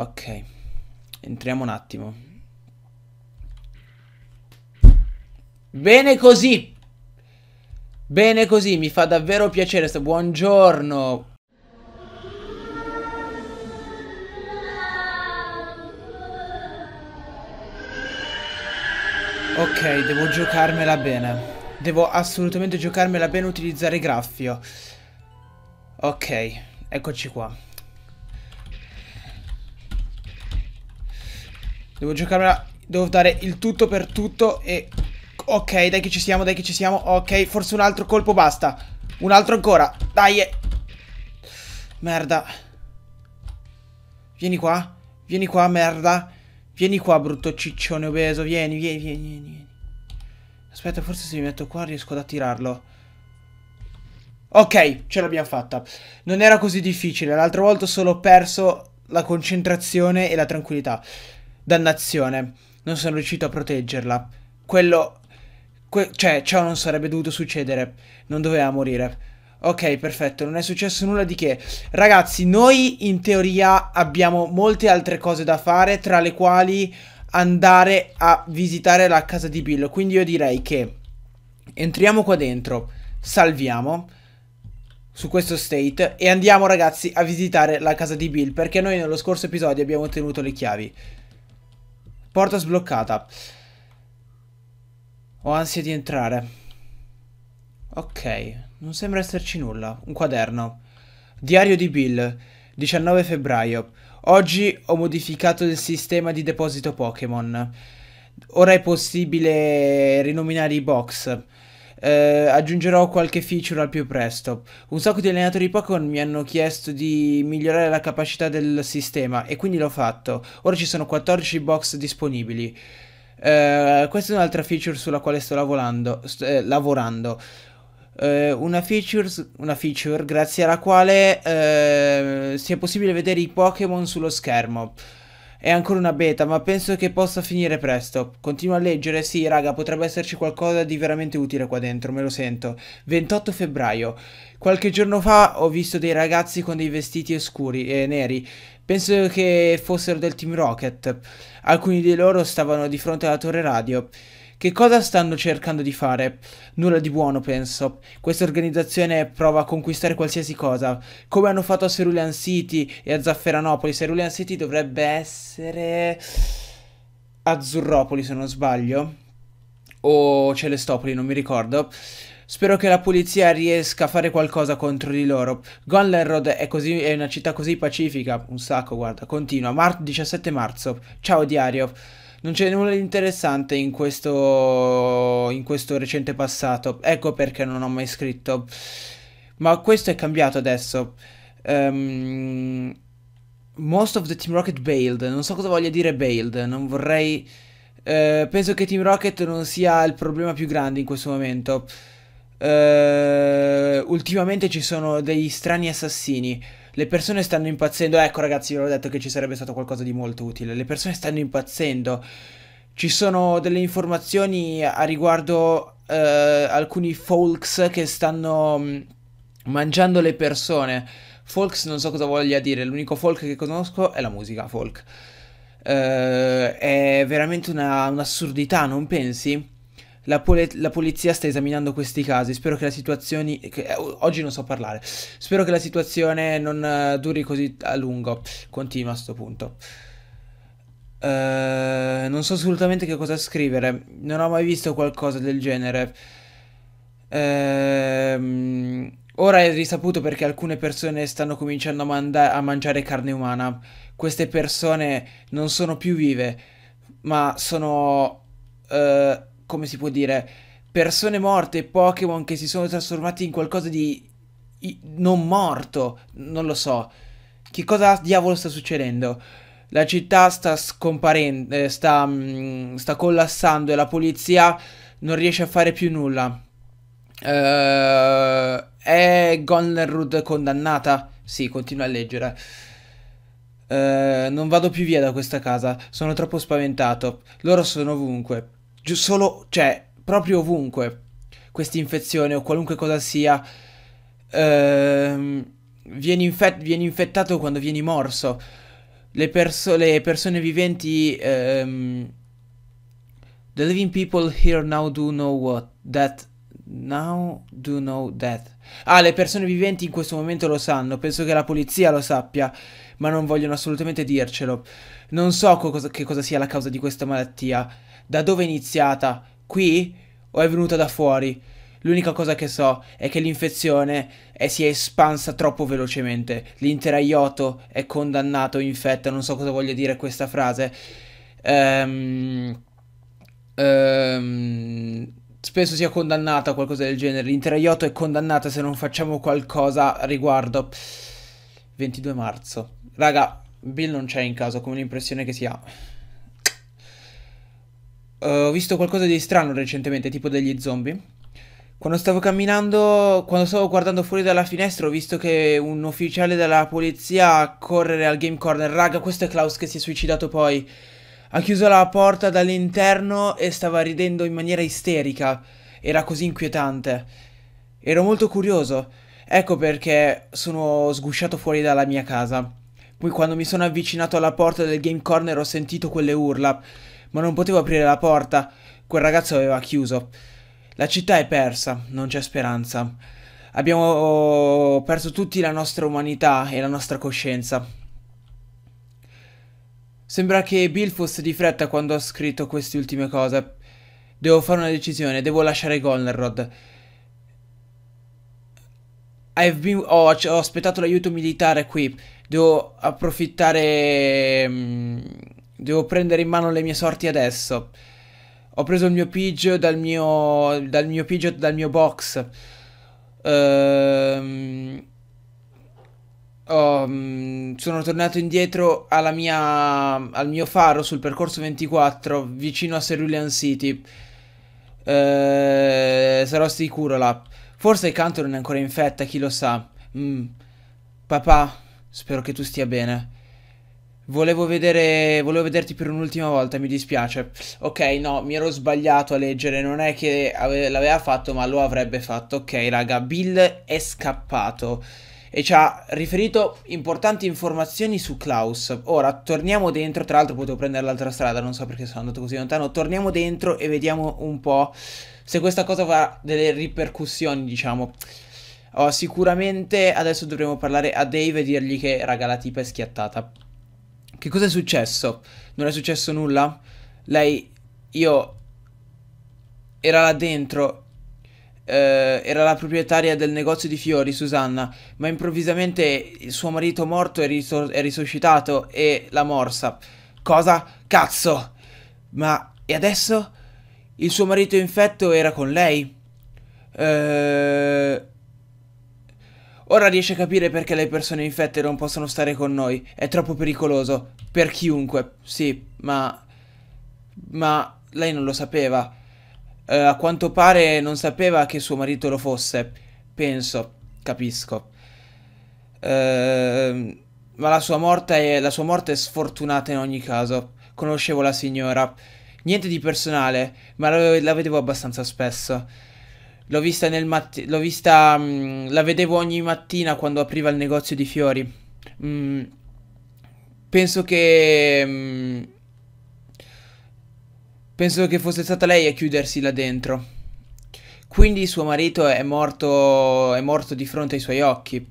Ok, entriamo un attimo. Bene così. Bene così, mi fa davvero piacere. Buongiorno. Ok, devo giocarmela bene. Devo assolutamente giocarmela bene e utilizzare graffio. Ok, eccoci qua. Devo giocarmela, devo dare il tutto per tutto e... Ok, dai che ci siamo, dai che ci siamo, ok, forse un altro colpo basta. Un altro ancora, dai. Merda. Vieni qua, vieni qua, merda. Vieni qua, brutto ciccione obeso, vieni, vieni, vieni, vieni. Aspetta, forse se mi metto qua riesco ad attirarlo. Ok, ce l'abbiamo fatta. Non era così difficile, l'altra volta ho solo perso la concentrazione e la tranquillità. Dannazione, non sono riuscito a proteggerla. Quello... Que cioè, ciò non sarebbe dovuto succedere. Non doveva morire. Ok, perfetto, non è successo nulla di che. Ragazzi, noi in teoria abbiamo molte altre cose da fare, tra le quali andare a visitare la casa di Bill. Quindi io direi che entriamo qua dentro, salviamo su questo state e andiamo ragazzi a visitare la casa di Bill perché noi nello scorso episodio abbiamo ottenuto le chiavi. Porta sbloccata. Ho ansia di entrare. Ok, non sembra esserci nulla. Un quaderno. Diario di Bill, 19 febbraio. Oggi ho modificato il sistema di deposito Pokémon. Ora è possibile rinominare i box eh, aggiungerò qualche feature al più presto. Un sacco di allenatori Pokémon mi hanno chiesto di migliorare la capacità del sistema e quindi l'ho fatto. Ora ci sono 14 box disponibili. Eh, questa è un'altra feature sulla quale sto lavorando. St eh, lavorando. Eh, una feature, una, feature, grazie alla quale eh, sia possibile vedere i Pokémon sullo schermo. È ancora una beta, ma penso che possa finire presto. Continua a leggere? Sì, raga, potrebbe esserci qualcosa di veramente utile qua dentro, me lo sento. 28 febbraio. Qualche giorno fa ho visto dei ragazzi con dei vestiti oscuri e neri. Penso che fossero del Team Rocket. Alcuni di loro stavano di fronte alla torre radio. Che cosa stanno cercando di fare? Nulla di buono, penso. Questa organizzazione prova a conquistare qualsiasi cosa, come hanno fatto a Cerulean City e a Zafferanopoli. Cerulean City dovrebbe essere... Azzurropoli, se non sbaglio. O Celestopoli, non mi ricordo. Spero che la polizia riesca a fare qualcosa contro di loro. Gunland è, è una città così pacifica. Un sacco, guarda. Continua. Mar 17 marzo. Ciao diario. Non c'è nulla di interessante in questo, in questo recente passato, ecco perché non ho mai scritto. Ma questo è cambiato adesso. Um, most of the Team Rocket bailed, non so cosa voglia dire bailed, non vorrei... Uh, penso che Team Rocket non sia il problema più grande in questo momento. Uh, ultimamente ci sono degli strani assassini. Le persone stanno impazzendo. Ecco ragazzi, vi avevo detto che ci sarebbe stato qualcosa di molto utile. Le persone stanno impazzendo. Ci sono delle informazioni a riguardo eh, alcuni folks che stanno mm, mangiando le persone. Folks non so cosa voglia dire, l'unico folk che conosco è la musica folk. Eh, è veramente un'assurdità, non pensi? la, pol- la, polizia sta esaminando questi casi. Spero che la situazione. Che, eh, oggi non so parlare. Spero che la situazione non uh, duri così a lungo. Continua a sto punto. Uh, non so assolutamente che cosa scrivere. Non ho mai visto qualcosa del genere. Uh, Ora è risaputo perché alcune persone stanno cominciando a, manda- a, mangiare carne umana. Queste persone non sono più vive, ma sono... Uh, come si può dire, persone morte e Pokémon che si sono trasformati in qualcosa di non morto, non lo so. Che cosa diavolo sta succedendo? La città sta scomparendo, eh, sta, mm, sta collassando e la polizia non riesce a fare più nulla. Uh, è Gonnerud condannata? Sì, continua a leggere. Uh, non vado più via da questa casa, sono troppo spaventato. Loro sono ovunque giù solo, cioè, proprio ovunque questa infezione o qualunque cosa sia. Ehm, vieni, infet vieni, infettato quando vieni morso. Le, perso le persone viventi. Ehm, the living people here now do know what. That. Now do know that. Ah, le persone viventi in questo momento lo sanno. Penso che la polizia lo sappia. Ma non vogliono assolutamente dircelo. Non so co che cosa sia la causa di questa malattia. Da dove è iniziata? Qui? O è venuta da fuori? L'unica cosa che so è che l'infezione è, si è espansa troppo velocemente. L'intera Yoto è condannato, infetta, non so cosa voglia dire questa frase. Ehm, ehm, spesso sia condannata a qualcosa del genere. L'intera Yoto è condannata se non facciamo qualcosa a riguardo. 22 marzo. Raga, Bill non c'è in caso, come l'impressione che si ha. Eh, ho visto qualcosa di strano recentemente, tipo degli zombie. Quando stavo camminando, quando stavo guardando fuori dalla finestra, ho visto che un ufficiale della polizia a correre al game corner. Raga, questo è Klaus che si è suicidato poi. Ha chiuso la porta dall'interno e stava ridendo in maniera isterica. Era così inquietante. Ero molto curioso. Ecco perché sono sgusciato fuori dalla mia casa. Poi quando mi sono avvicinato alla porta del game corner ho sentito quelle urla ma non potevo aprire la porta. Quel ragazzo aveva chiuso. La città è persa, non c'è speranza. Abbiamo perso tutti la nostra umanità e la nostra coscienza. Sembra che Bill fosse di fretta quando ha scritto queste ultime cose. Devo fare una decisione, devo lasciare Golnerod. Been... Oh, ho aspettato l'aiuto militare qui. Devo approfittare mm, Devo prendere in mano le mie sorti adesso. Ho preso il mio pidge dal mio... dal mio pidge dal mio box. Ehm... Oh, sono tornato indietro alla mia, al mio faro sul percorso 24 vicino a Cerulean City. Eh, sarò sicuro là. Forse il canto non è ancora infetta, chi lo sa. Mm. Papà, spero che tu stia bene. Volevo, vedere, volevo vederti per un'ultima volta, mi dispiace. Ok, no, mi ero sbagliato a leggere, non è che l'aveva fatto, ma lo avrebbe fatto. Ok, raga, Bill è scappato e ci ha riferito importanti informazioni su Klaus. Ora torniamo dentro, tra l'altro potevo prendere l'altra strada, non so perché sono andato così lontano. Torniamo dentro e vediamo un po' se questa cosa avrà delle ripercussioni, diciamo. Oh, sicuramente adesso dovremo parlare a Dave e dirgli che raga la tipa è schiattata. Che cosa è successo? Non è successo nulla? Lei, io, era là dentro, eh, era la proprietaria del negozio di fiori, Susanna, ma improvvisamente il suo marito morto è, riso è risuscitato e l'ha morsa. Cosa? Cazzo! Ma e adesso? Il suo marito infetto era con lei? Eh... Ora riesce a capire perché le persone infette non possono stare con noi. È troppo pericoloso. Per chiunque. Sì, ma... Ma lei non lo sapeva. Eh, a quanto pare non sapeva che suo marito lo fosse. Penso. Capisco. Eh, ma la sua, è, la sua morte è sfortunata in ogni caso. Conoscevo la signora. Niente di personale, ma la, la vedevo abbastanza spesso. L'ho vista nel matt... L'ho vista... Mh, mm, la vedevo ogni mattina quando apriva il negozio di fiori. Mm, penso che... Mm, penso che fosse stata lei a chiudersi là dentro. Quindi suo marito è morto... è morto di fronte ai suoi occhi.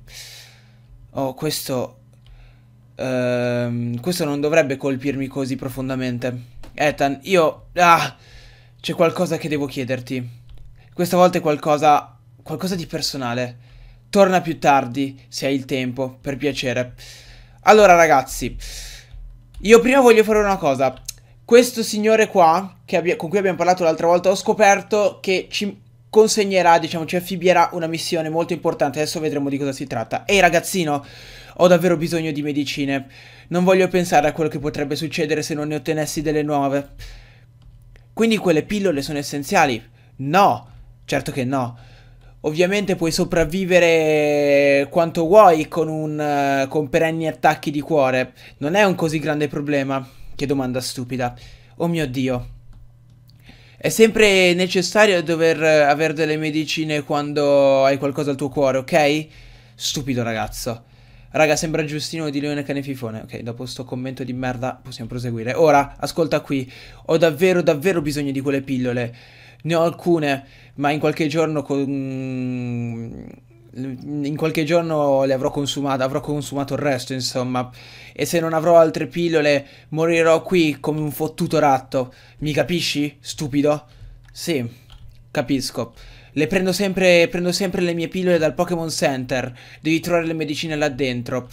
Oh, questo... Ehm, questo non dovrebbe colpirmi così profondamente. Ethan, io... Ah! C'è qualcosa che devo chiederti. Questa volta è qualcosa, qualcosa di personale. Torna più tardi, se hai il tempo, per piacere. Allora ragazzi, io prima voglio fare una cosa. Questo signore qua, con cui abbiamo parlato l'altra volta, ho scoperto che ci consegnerà, diciamo, ci cioè affibierà una missione molto importante. Adesso vedremo di cosa si tratta. Ehi ragazzino, ho davvero bisogno di medicine. Non voglio pensare a quello che potrebbe succedere se non ne ottenessi delle nuove. Quindi quelle pillole sono essenziali? No! No! Certo che no. Ovviamente puoi sopravvivere quanto vuoi con, un, eh, con perenni attacchi di cuore. Non è un così grande problema. Che domanda stupida. Oh mio Dio. È sempre necessario dover eh, avere delle medicine quando hai qualcosa al tuo cuore, ok? Stupido ragazzo. Raga, sembra Giustino di Leone Cane Fifone. Ok, dopo sto commento di merda possiamo proseguire. Ora, ascolta qui. Ho davvero, davvero bisogno di quelle pillole ne ho alcune, ma in qualche giorno con mm, in qualche giorno le avrò consumate, avrò consumato il resto, insomma. E se non avrò altre pillole, morirò qui come un fottuto ratto. Mi capisci, stupido? Sì, capisco. Le prendo sempre, prendo sempre le mie pillole dal Pokémon Center. Devi trovare le medicine là dentro.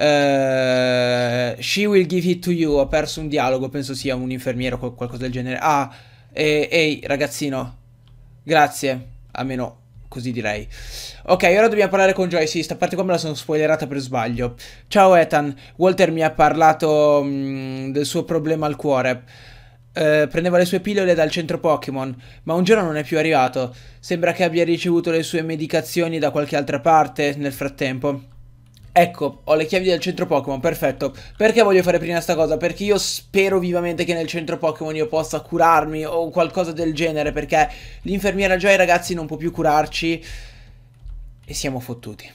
Uh, she will give it to you. Ho perso un dialogo, penso sia un infermiero o qualcosa del genere. Ah. E, ehi, ragazzino, grazie, almeno così direi. Ok, ora dobbiamo parlare con Joy, sì, sta parte qua me la sono spoilerata per sbaglio. Ciao Ethan, Walter mi ha parlato mh, mm, del suo problema al cuore. Eh, prendeva le sue pillole dal centro Pokémon, ma un giorno non è più arrivato. Sembra che abbia ricevuto le sue medicazioni da qualche altra parte nel frattempo. Ecco, ho le chiavi del centro Pokémon, perfetto. Perché voglio fare prima questa cosa? Perché io spero vivamente che nel centro Pokémon io possa curarmi o qualcosa del genere, perché l'infermiera Joy, ragazzi, non può più curarci e siamo fottuti.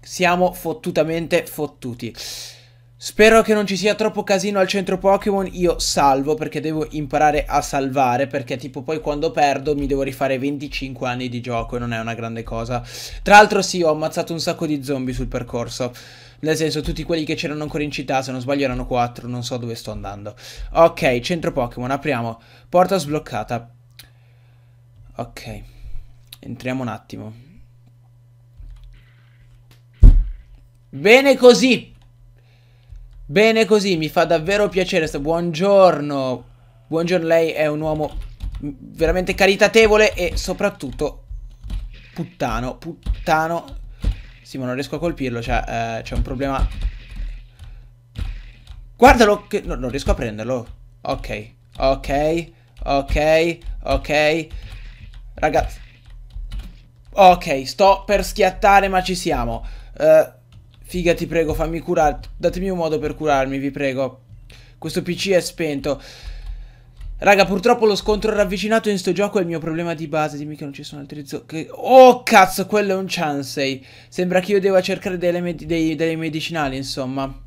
Siamo fottutamente fottuti. Spero che non ci sia troppo casino al centro Pokémon, io salvo perché devo imparare a salvare perché tipo poi quando perdo mi devo rifare 25 anni di gioco e non è una grande cosa. Tra l'altro sì, ho ammazzato un sacco di zombie sul percorso, nel senso tutti quelli che c'erano ancora in città, se non sbaglio erano 4, non so dove sto andando. Ok, centro Pokémon, apriamo, porta sbloccata. Ok, entriamo un attimo. Bene così, Bene così, mi fa davvero piacere. Buongiorno. Buongiorno, lei è un uomo veramente caritatevole e soprattutto puttano, puttano. Sì, ma non riesco a colpirlo, cioè eh, c'è un problema. Guardalo che no, non riesco a prenderlo. Ok. Ok. Ok. Ok. Ragazzi Ok, sto per schiattare, ma ci siamo. Eh uh... Figa, ti prego, fammi curare. Datemi un modo per curarmi, vi prego. Questo PC è spento. Raga, purtroppo lo scontro ravvicinato in sto gioco è il mio problema di base. Dimmi che non ci sono altri zombie. Oh, cazzo, quello è un Chansey. Sembra che io devo cercare delle med dei, dei medicinali, insomma.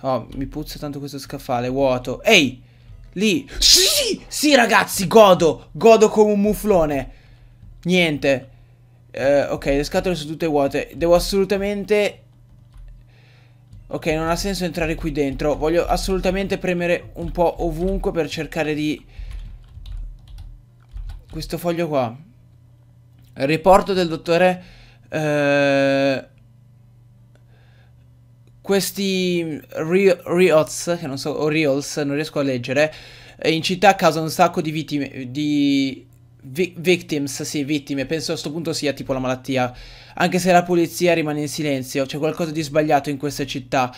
Oh, mi puzza tanto questo scaffale, vuoto. Ehi, lì. Sì, sì, ragazzi, godo. Godo come un muflone. Niente. Eh, ok, le scatole sono tutte vuote. Devo assolutamente Ok, non ha senso entrare qui dentro. Voglio assolutamente premere un po' ovunque per cercare di... Questo foglio qua. riporto del dottore... Eh... Questi Riots, che non so, o Riols, non riesco a leggere, in città causano un sacco di vittime, di vi- victims, sì, vittime, penso a questo punto sia tipo la malattia. Anche se la polizia rimane in silenzio, c'è qualcosa di sbagliato in questa città.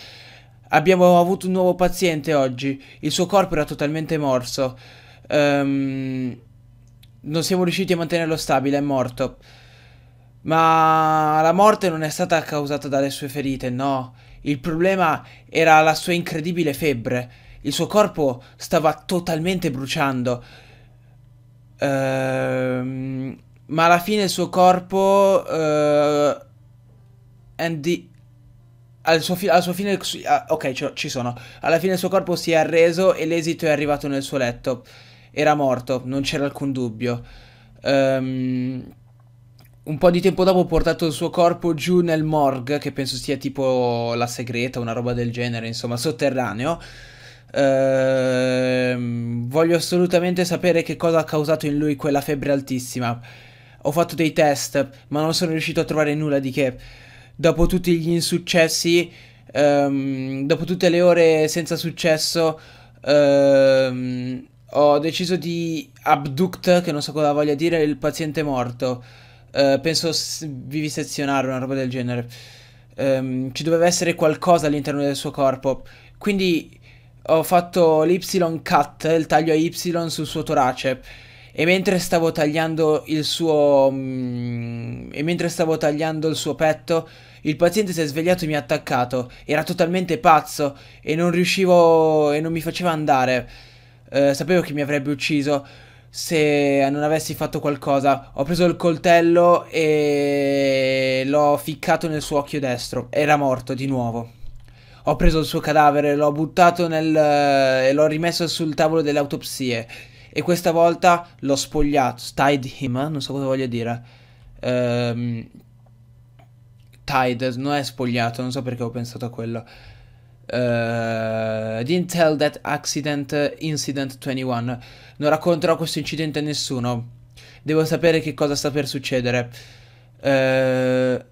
Abbiamo avuto un nuovo paziente oggi, il suo corpo era totalmente morso. Um, non siamo riusciti a mantenerlo stabile, è morto. Ma la morte non è stata causata dalle sue ferite, no. Il problema era la sua incredibile febbre. Il suo corpo stava totalmente bruciando. Ehm, ma alla fine il suo corpo... Eh, Andy... Al suo, alla sua fine... Ah, ok, ci sono. Alla fine il suo corpo si è arreso e l'esito è arrivato nel suo letto. Era morto, non c'era alcun dubbio. Ehm, un po' di tempo dopo ho portato il suo corpo giù nel morgue, che penso sia tipo la segreta, una roba del genere, insomma, sotterraneo. Ehm, voglio assolutamente sapere che cosa ha causato in lui quella febbre altissima. Ho fatto dei test, ma non sono riuscito a trovare nulla di che. Dopo tutti gli insuccessi, ehm, dopo tutte le ore senza successo, ehm, ho deciso di abduct, che non so cosa voglia dire, il paziente morto. Uh, penso vivisezionare una roba del genere. Um, ci doveva essere qualcosa all'interno del suo corpo. Quindi ho fatto l'Y cut, il taglio a Y sul suo torace. E mentre stavo tagliando il suo. Mm, e mentre stavo tagliando il suo petto, il paziente si è svegliato e mi ha attaccato. Era totalmente pazzo e non riuscivo. e non mi faceva andare. Eh, sapevo che mi avrebbe ucciso se non avessi fatto qualcosa. Ho preso il coltello e l'ho ficcato nel suo occhio destro. Era morto di nuovo ho preso il suo cadavere, l'ho buttato nel... Eh, e l'ho rimesso sul tavolo delle autopsie. E questa volta l'ho spogliato. Tied him, non so cosa voglia dire. Ehm... Tied, non è spogliato, non so perché ho pensato a quello. Uh, didn't tell that accident incident 21. Non racconterò questo incidente a nessuno. Devo sapere che cosa sta per succedere. Uh,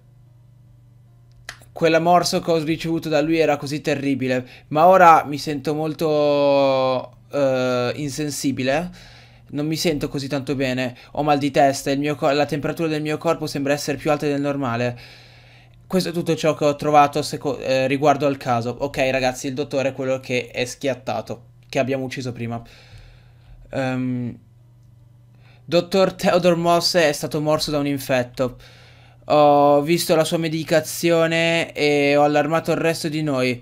quell'amorso che ho ricevuto da lui era così terribile, ma ora mi sento molto uh, insensibile. Non mi sento così tanto bene, ho mal di testa, la temperatura del mio corpo sembra essere più alta del normale. Questo è tutto ciò che ho trovato eh, riguardo al caso. Ok ragazzi, il dottore è quello che è schiattato, che abbiamo ucciso prima. Um, dottor Theodore Moss è stato morso da un infetto ho visto la sua medicazione e ho allarmato il resto di noi.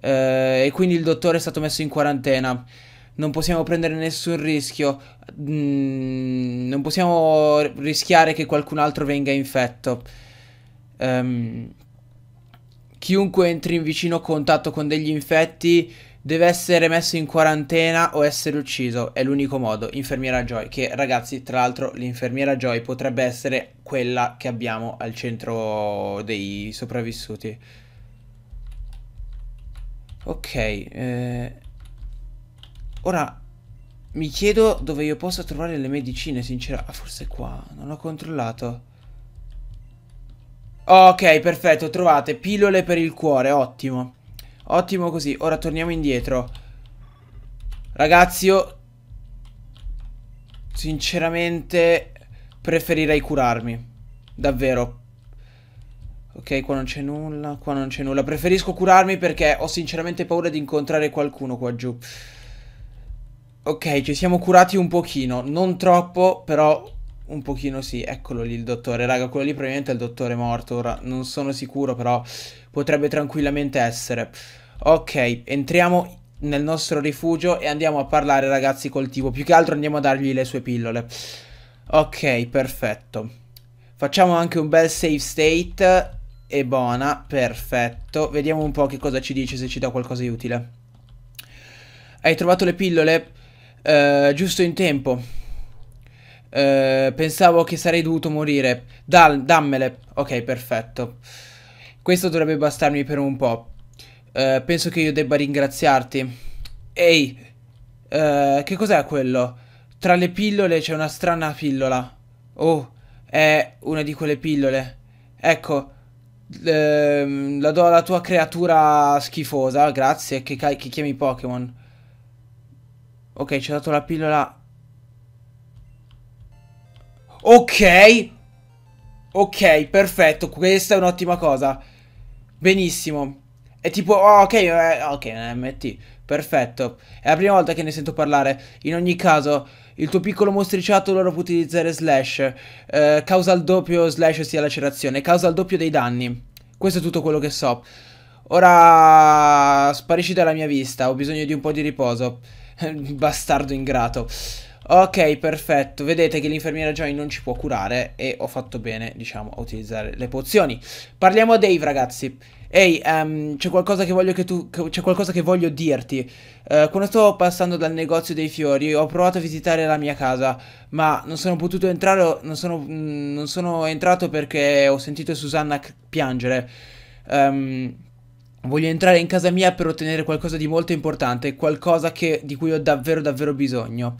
Eh, e quindi il dottore è stato messo in quarantena. Non possiamo prendere nessun rischio. Mm, non possiamo rischiare che qualcun altro venga infetto. Um, chiunque entri in vicino contatto con degli infetti Deve essere messo in quarantena o essere ucciso, è l'unico modo, infermiera Joy, che ragazzi, tra l'altro l'infermiera Joy potrebbe essere quella che abbiamo al centro dei sopravvissuti. Ok, eh... ora mi chiedo dove io posso trovare le medicine, sinceramente. Ah, forse qua, non ho controllato. Ok, perfetto, trovate pillole per il cuore, ottimo. Ottimo così. Ora torniamo indietro. Ragazzi, io... Sinceramente... Preferirei curarmi. Davvero. Ok, qua non c'è nulla, qua non c'è nulla. Preferisco curarmi perché ho sinceramente paura di incontrare qualcuno qua giù. Ok, ci siamo curati un pochino. Non troppo, però un pochino sì. Eccolo lì il dottore. Raga, quello lì probabilmente è il dottore morto. Ora non sono sicuro, però potrebbe tranquillamente essere. Ok, entriamo nel nostro rifugio e andiamo a parlare ragazzi col tipo, più che altro andiamo a dargli le sue pillole. Ok, perfetto. Facciamo anche un bel save state e buona, perfetto. Vediamo un po' che cosa ci dice, se ci dà qualcosa di utile. Hai trovato le pillole? Uh, giusto in tempo. Uh, pensavo che sarei dovuto morire. Dal dammele. Ok, perfetto. Questo dovrebbe bastarmi per un po'. Uh, penso che io debba ringraziarti. Ehi, uh, che cos'è quello? Tra le pillole c'è una strana pillola. Oh, è una di quelle pillole. Ecco, ehm, la do alla tua creatura schifosa, grazie, che, che chiami Pokémon. Ok, ci ho dato la pillola... Ok! Ok, perfetto, questa è un'ottima cosa. Benissimo. È tipo, oh, ok, eh, ah, ok, è eh, MT. Perfetto. È la prima volta che ne sento parlare. In ogni caso, il tuo piccolo mostriciato loro può utilizzare slash. Eh, causa il doppio slash ossia lacerazione. Causa il doppio dei danni. Questo è tutto quello che so. Ora sparisci dalla mia vista, ho bisogno di un po' di riposo. Bastardo ingrato. Ok, perfetto. Vedete che l'infermiera Joy non ci può curare e ho fatto bene, diciamo, a utilizzare le pozioni. Parliamo a Dave, ragazzi. Ehi, um, c'è qualcosa che voglio che tu... c'è qualcosa che voglio dirti. Uh, quando stavo passando dal negozio dei fiori, ho provato a visitare la mia casa, ma non sono potuto entrare, non sono, mm, non sono entrato perché ho sentito Susanna piangere. Um, Voglio entrare in casa mia per ottenere qualcosa di molto importante, qualcosa che, di cui ho davvero davvero bisogno.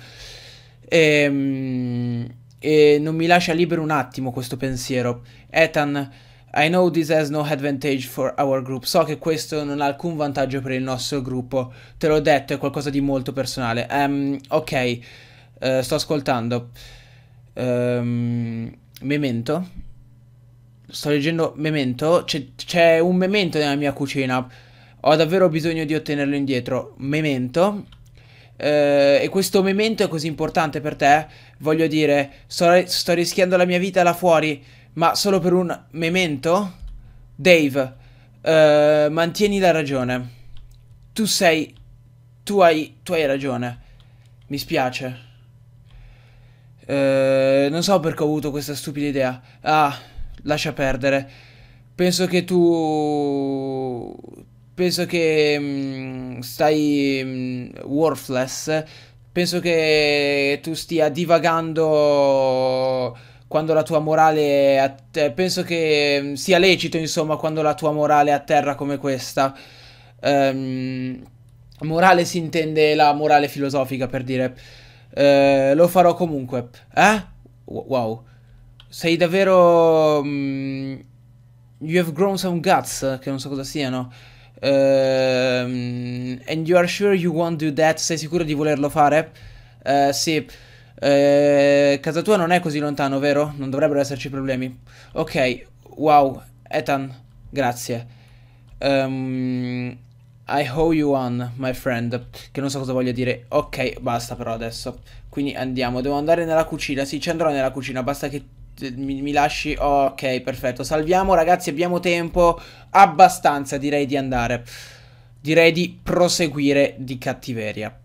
E, ehm, e non mi lascia libero un attimo questo pensiero. Ethan, I know this has no advantage for our group. So che questo non ha alcun vantaggio per il nostro gruppo. Te l'ho detto, è qualcosa di molto personale. Um, ok, uh, sto ascoltando. Um, memento. Sto leggendo Memento. C'è un memento nella mia cucina. Ho davvero bisogno di ottenerlo indietro. Memento eh, e questo momento è così importante per te, voglio dire, sto, sto rischiando la mia vita là fuori, ma solo per un memento? Dave, eh, mantieni la ragione. Tu sei... Tu hai, tu hai ragione. Mi spiace. Eh, non so perché ho avuto questa stupida idea. Ah, lascia perdere. Penso che tu penso che mh, mm, stai mh, mm, worthless, penso che tu stia divagando quando la tua morale a penso che mm, sia lecito insomma quando la tua morale è a terra come questa um, morale si intende la morale filosofica per dire uh, lo farò comunque eh? wow sei davvero um, you have grown some guts che non so cosa siano Uh, and you are sure you won't do that? Sei sicuro di volerlo fare? Uh, sì. Uh, casa tua non è così lontano, vero? Non dovrebbero esserci problemi. Ok, wow, Ethan, grazie. Um, I owe you one, my friend. Che non so cosa voglia dire. Ok, basta però adesso. Quindi andiamo, devo andare nella cucina. Sì, ci andrò nella cucina, basta che cioè, mi, mi lasci... Oh, ok, perfetto. Salviamo, ragazzi, abbiamo tempo abbastanza, direi di andare. Direi di proseguire di cattiveria.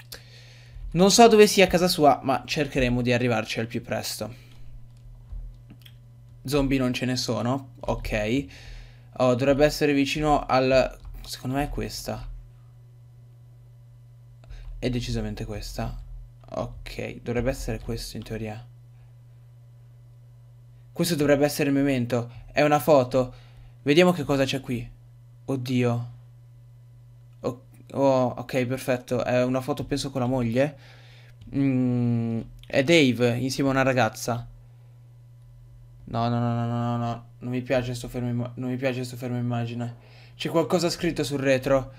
Non so dove sia casa sua, ma cercheremo di arrivarci al più presto. Zombie non ce ne sono, ok. Oh, dovrebbe essere vicino al... Secondo me è questa. È decisamente questa. Ok, dovrebbe essere questo in teoria. Questo dovrebbe essere il memento. È una foto. Vediamo che cosa c'è qui. Oddio. Oh, oh, ok, perfetto. È una foto, penso, con la moglie. Mm, è Dave insieme a una ragazza. No, no, no, no, no, no. Non mi piace sto fermo, non mi piace sto fermo immagine. C'è qualcosa scritto sul retro.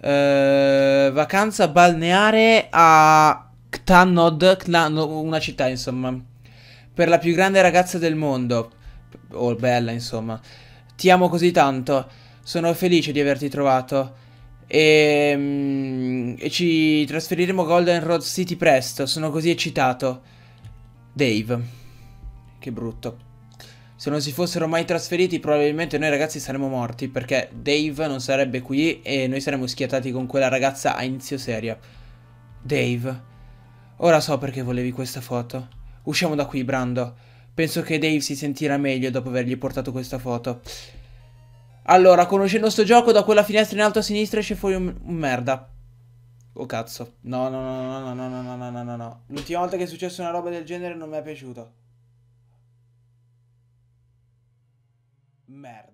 Eh, vacanza balneare a Ctannod, Ctannod, una città, insomma per la più grande ragazza del mondo. Oh, bella, insomma. Ti amo così tanto. Sono felice di averti trovato. E, ehm, e ci trasferiremo a Golden Road City presto. Sono così eccitato. Dave. Che brutto. Se non si fossero mai trasferiti, probabilmente noi ragazzi saremmo morti. Perché Dave non sarebbe qui e noi saremmo schiattati con quella ragazza a inizio seria. Dave. Ora so perché volevi questa foto. Usciamo da qui, Brando. Penso che Dave si sentirà meglio dopo avergli portato questa foto. Allora, conoscendo sto gioco, da quella finestra in alto a sinistra esce fuori un, un merda. Oh cazzo. No, no, no, no, no, no, no, no, no, no, no. L'ultima volta che è successa una roba del genere non mi è piaciuto. Merda.